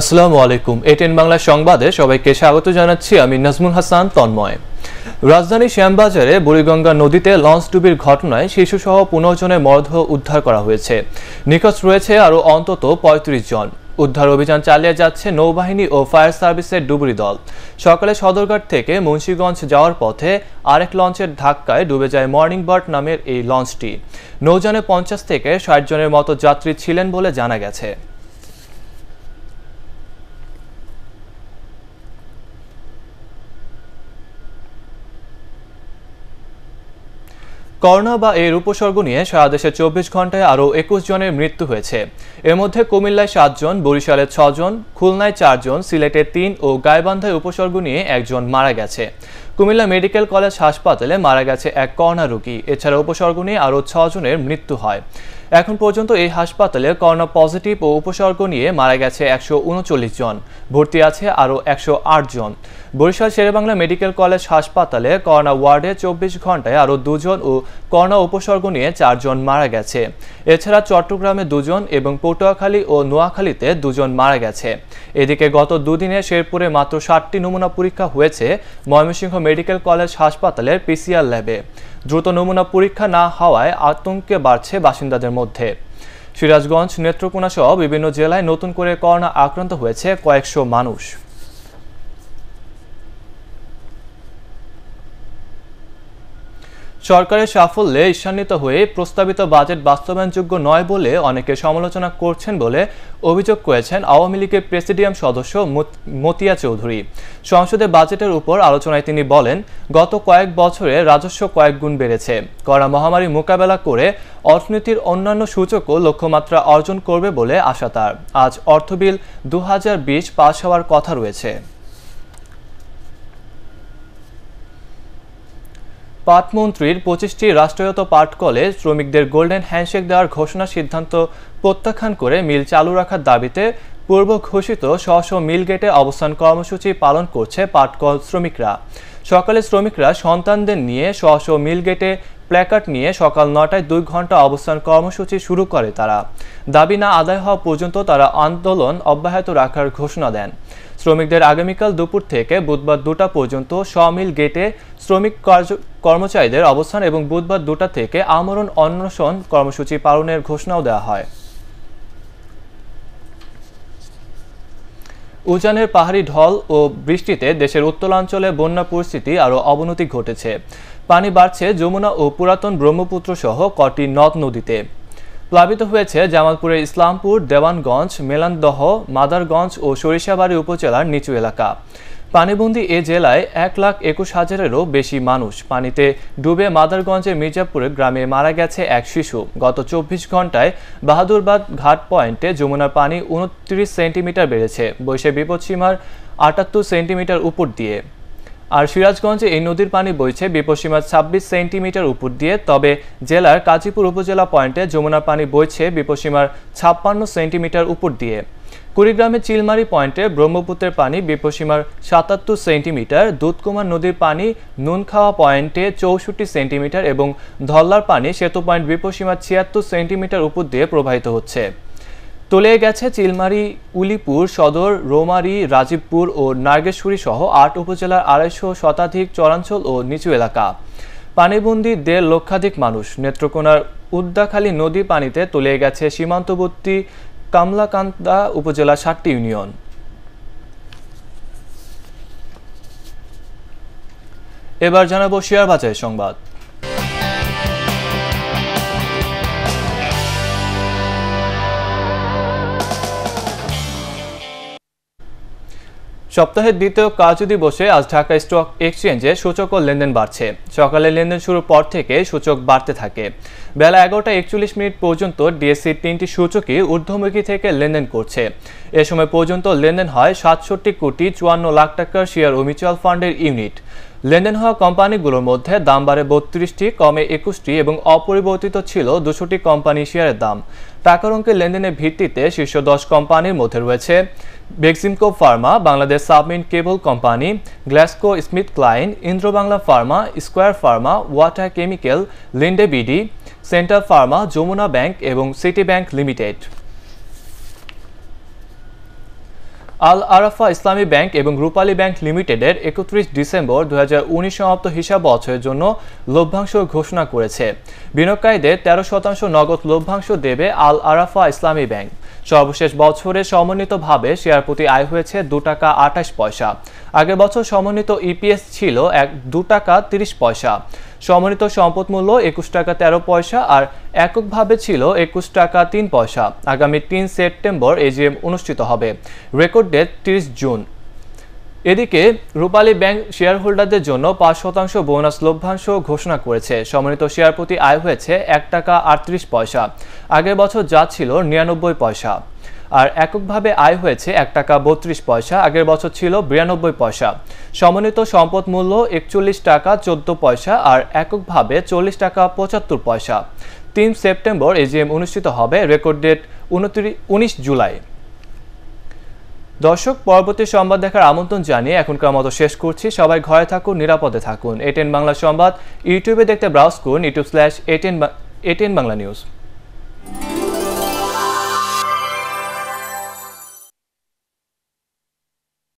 আসসালামু আলাইকুম এটেন বাংলা সংবাদে সবাইকে স্বাগত জানাচ্ছি আমি নাজমুল হাসান তন্ময় রাজধানী শ্যামবাজারে বুড়িগঙ্গা নদীতে লঞ্চ ডুবির ঘটনায় শিশুসহ পনেরো জনের মরদেহ উদ্ধার করা হয়েছে নিখোঁজ রয়েছে আরও অন্তত পঁয়ত্রিশ জন উদ্ধার অভিযান চালিয়ে যাচ্ছে নৌবাহিনী ও ফায়ার সার্ভিসের ডুবুরি দল সকালে সদরঘাট থেকে মুন্সীগঞ্জ যাওয়ার পথে আরেক লঞ্চের ধাক্কায় ডুবে যায় মর্নিং বার্ড নামের এই লঞ্চটি নৌজানে পঞ্চাশ থেকে ষাট জনের মতো যাত্রী ছিলেন বলে জানা গেছে করোনা বা এর উপসর্গ নিয়ে সারা দেশে চব্বিশ ঘন্টায় আরও একুশ জনের মৃত্যু হয়েছে এর মধ্যে কুমিল্লায় সাতজন বরিশালে ছজন খুলনায় চারজন সিলেটে তিন ও গায়বান্ধায় উপসর্গ নিয়ে একজন মারা গেছে কুমিল্লা মেডিকেল কলেজ হাসপাতালে মারা গেছে এক করোনা রোগী এছাড়া উপসর্গ নিয়ে আরও ছজনের মৃত্যু হয় এখন পর্যন্ত এই হাসপাতালে করোনা পজিটিভ ও উপসর্গ নিয়ে মারা গেছে একশো উনচল্লিশ জন ভর্তি আছে আরও একশো জন বরিশাল শেরেবাংলা মেডিকেল কলেজ হাসপাতালে করোনা ওয়ার্ডে চব্বিশ ঘন্টায় আরও দুজন ও করোনা উপসর্গ নিয়ে চারজন মারা গেছে এছাড়া চট্টগ্রামে দুজন এবং পটুয়াখালী ও নোয়াখালীতে দুজন মারা গেছে এদিকে গত দুদিনে শেরপুরে মাত্র ষাটটি নমুনা পরীক্ষা হয়েছে ময়মনসিংহ মেডিকেল কলেজ হাসপাতালের পিসিআর ল্যাবে দ্রুত নমুনা পরীক্ষা না হওয়ায় আতঙ্কে বাড়ছে বাসিন্দাদের মধ্যে সিরাজগঞ্জ নেত্রকোনা সহ বিভিন্ন জেলায় নতুন করে করোনা আক্রান্ত হয়েছে কয়েকশো মানুষ সরকারের সাফল্যে ঈশান্বিত হয়ে প্রস্তাবিত বাজেট বাস্তবায়নযোগ্য নয় বলে অনেকে সমালোচনা করছেন বলে অভিযোগ করেছেন আওয়ামী লীগের প্রেসিডিয়াম সদস্য মতিয়া চৌধুরী সংসদে বাজেটের উপর আলোচনায় তিনি বলেন গত কয়েক বছরে রাজস্ব কয়েক গুণ বেড়েছে করা মহামারী মোকাবেলা করে অর্থনীতির অন্যান্য সূচকও লক্ষ্যমাত্রা অর্জন করবে বলে আশা তার আজ অর্থবিল দু হাজার পাশ হওয়ার কথা রয়েছে পাটমন্ত্রীর পঁচিশটি রাষ্ট্রায়ত্ত পাটকলে শ্রমিকদের গোল্ডেন হ্যান্ডশেক দেওয়ার ঘোষণা সিদ্ধান্ত প্রত্যাখ্যান করে মিল চালু রাখার দাবিতে পূর্ব ঘোষিত স্ব মিল গেটে অবস্থান কর্মসূচি পালন করছে পাটকল শ্রমিকরা সকালে শ্রমিকরা সন্তানদের নিয়ে স্ব মিল গেটে প্ল্যাকার্ড নিয়ে সকাল নটায় দুই ঘন্টা অবস্থান কর্মসূচি শুরু করে তারা দাবি না আদায় হওয়া পর্যন্ত তারা আন্দোলন অব্যাহত রাখার ঘোষণা দেন শ্রমিকদের আগামীকাল দুপুর থেকে বুধবার দুটা পর্যন্ত সমিল গেটে শ্রমিক কর্মচারীদের অবস্থান এবং বুধবার দুটা থেকে আমরণ অনশন কর্মসূচি পালনের ঘোষণাও দেওয়া হয় উজানের পাহাড়ি ঢল ও বৃষ্টিতে দেশের উত্তরাঞ্চলে বন্যা পরিস্থিতি আরও অবনতি ঘটেছে পানি বাড়ছে যমুনা ও পুরাতন ব্রহ্মপুত্র সহ কটি নদ নদীতে প্লাবিত হয়েছে জামালপুরের ইসলামপুর দেওয়ানগঞ্জ মেলানদহ মাদারগঞ্জ ও সরিষাবাড়ি উপজেলার নিচু এলাকা পানিবন্দি এ জেলায় এক লাখ একুশ হাজারেরও বেশি মানুষ পানিতে ডুবে মাদারগঞ্জের মির্জাপুরের গ্রামে মারা গেছে এক শিশু গত চব্বিশ ঘন্টায় বাহাদুরবাদ ঘাট পয়েন্টে যমুনার পানি উনত্রিশ সেন্টিমিটার বেড়েছে বৈশে বিপদসীমার আটাত্তর সেন্টিমিটার উপর দিয়ে আর সিরাজগঞ্জে এই নদীর পানি বইছে বিপদসীমা ছাব্বিশ সেন্টিমিটার উপর দিয়ে তবে জেলার কাজীপুর উপজেলা পয়েন্টে যমুনার পানি বইছে বিপদসীমার ছাপ্পান্ন সেন্টিমিটার উপর দিয়ে কুড়িগ্রামে চিলমারি পয়েন্টে ব্রহ্মপুত্রের পানি বিপসীমার সাতাত্তর সেন্টিমিটার দুধকুমার নদীর পানি নুনখাওয়া পয়েন্টে চৌষট্টি সেন্টিমিটার এবং ধল্লার পানি সেতু পয়েন্ট বিপসীমার ছিয়াত্তর সেন্টিমিটার উপর দিয়ে প্রবাহিত হচ্ছে চলে গেছে চিলমারি উলিপুর সদর রোমারি রাজীবপুর ও নার্গেশ্বরী সহ আট উপজেলার আড়াইশো শতাধিক চরাঞ্চল ও নিচু এলাকা পানিবন্দি দেড় লক্ষাধিক মানুষ নেত্রকোনার উদ্দাখালী নদী পানিতে তলে গেছে সীমান্তবর্তী কামলাকান্দা উপজেলা সাতটি ইউনিয়ন এবার জানাবো শেয়ার বাজারের সংবাদ সপ্তাহের দ্বিতীয় কাজ দিবসে আজ ঢাকা স্টক এক্সচেঞ্জে সূচক ও লেনদেন বাড়ছে সকালে লেনদেন শুরুর পর থেকে সূচক বাড়তে থাকে বেলা এগারোটা একচল্লিশ মিনিট পর্যন্ত ডিএসসির তিনটি সূচকই ঊর্ধ্বমুখী থেকে লেনদেন করছে এ সময় পর্যন্ত লেনদেন হয় সাতষট্টি কোটি চুয়ান্ন লাখ টাকার শেয়ার ও মিউচুয়াল ফান্ডের ইউনিট লেনদেন হওয়া কোম্পানিগুলোর মধ্যে দাম বাড়ে বত্রিশটি কমে একুশটি এবং অপরিবর্তিত ছিল দুশোটি কোম্পানি শেয়ারের দাম টাকার অঙ্কের লেনদেনের ভিত্তিতে শীর্ষ দশ কোম্পানির মধ্যে রয়েছে Beximco pharma Bangladesh submarine cable company Glaxo Smith Kline Indo-Bangla pharma square pharma water chemical Linde BD centre pharma Jamuna bank এবং city bank limited Al Arafah Islami bank এবং রূপালী ব্যাংক লিমিটেডের একত্রিশ ডিসেম্বর দু সমাপ্ত হিসাব বছরের জন্য লভ্যাংশ ঘোষণা করেছে বিনিয়োগকারীদের তেরো শতাংশ নগদ লভ্যাংশ দেবে আল আরাফা ইসলামী ব্যাংক সর্বশেষ বছরে সমন্বিতভাবে শেয়ার প্রতি আয় হয়েছে দু টাকা আঠাশ পয়সা আগের বছর সমন্বিত ইপিএস e ছিল এক দু টাকা তিরিশ পয়সা সমন্বিত সম্পদ মূল্য একুশ টাকা তেরো পয়সা আর এককভাবে ছিল একুশ টাকা তিন পয়সা আগামী তিন সেপ্টেম্বর এজিএম অনুষ্ঠিত হবে রেকর্ড ডেট তিরিশ জুন এদিকে রূপালী ব্যাংক শেয়ার হোল্ডারদের জন্য পাঁচ শতাংশ বোনাস লভ্যাংশ ঘোষণা করেছে সমন্বিত শেয়ার প্রতি আয় হয়েছে এক টাকা আটত্রিশ পয়সা আগের বছর যা ছিল নিরানব্বই পয়সা আর এককভাবে আয় হয়েছে এক টাকা বত্রিশ পয়সা আগের বছর ছিল বিরানব্বই পয়সা সমন্বিত সম্পদ মূল্য একচল্লিশ টাকা চোদ্দ পয়সা আর এককভাবে চল্লিশ টাকা পঁচাত্তর পয়সা তিন সেপ্টেম্বর এজিএম অনুষ্ঠিত হবে রেকর্ড ডেট উনত্রিশ উনিশ জুলাই দর্শক পরবর্তী সংবাদ দেখার আমন্ত্রণ জানিয়ে এখনকার মতো শেষ করছি সবাই ঘরে থাকুন নিরাপদে থাকুন এটেন বাংলা সংবাদ ইউটিউবে দেখতে ব্রাউজ করুন YouTube slash ATN ATN Bangla news